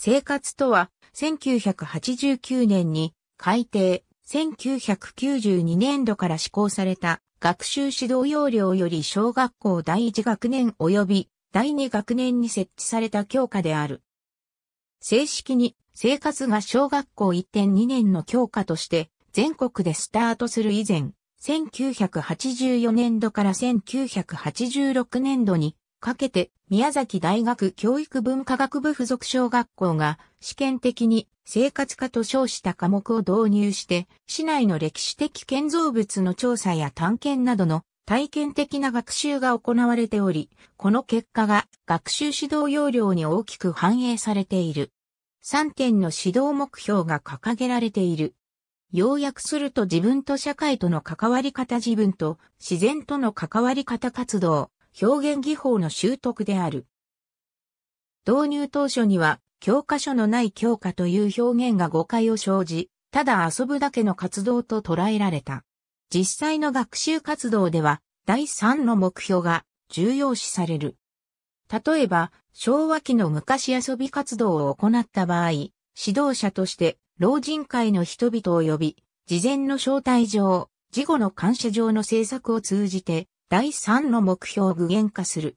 生活とは、1989年に改定、1992年度から施行された学習指導要領より小学校第1学年及び第2学年に設置された教科である。正式に生活が小学校1.2年の教科として全国でスタートする以前、1984年度から1986年度にかけて宮崎大学教育文化学部附属小学校が試験的に生活科と称した科目を導入して市内の歴史的建造物の調査や探検などの体験的な学習が行われており、この結果が学習指導要領に大きく反映されている。3点の指導目標が掲げられている。要約すると自分と社会との関わり方自分と自然との関わり方活動、表現技法の習得である。導入当初には、教科書のない教科という表現が誤解を生じ、ただ遊ぶだけの活動と捉えられた。実際の学習活動では、第3の目標が重要視される。例えば、昭和期の昔遊び活動を行った場合、指導者として老人会の人々を呼び、事前の招待状、事後の感謝状の制作を通じて、第3の目標を具現化する。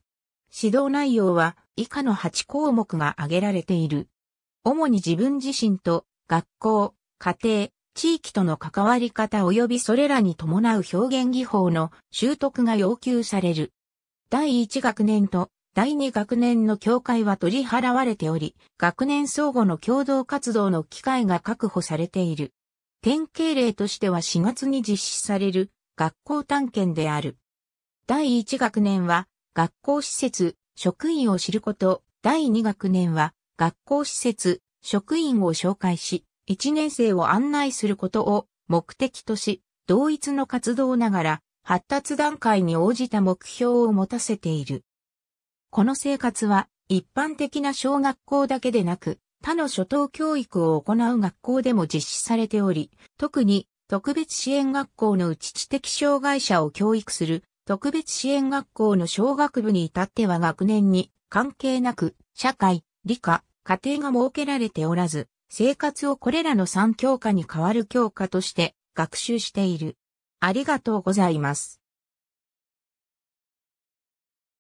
指導内容は以下の8項目が挙げられている。主に自分自身と学校、家庭、地域との関わり方及びそれらに伴う表現技法の習得が要求される。第1学年と第2学年の境界は取り払われており、学年相互の共同活動の機会が確保されている。典型例としては4月に実施される学校探検である。第1学年は学校施設、職員を知ること、第2学年は学校施設、職員を紹介し、1年生を案内することを目的とし、同一の活動ながら発達段階に応じた目標を持たせている。この生活は一般的な小学校だけでなく、他の初等教育を行う学校でも実施されており、特に特別支援学校のうち知的障害者を教育する特別支援学校の小学部に至っては学年に関係なく、社会、理科、家庭が設けられておらず、生活をこれらの3教科に代わる教科として学習している。ありがとうございます。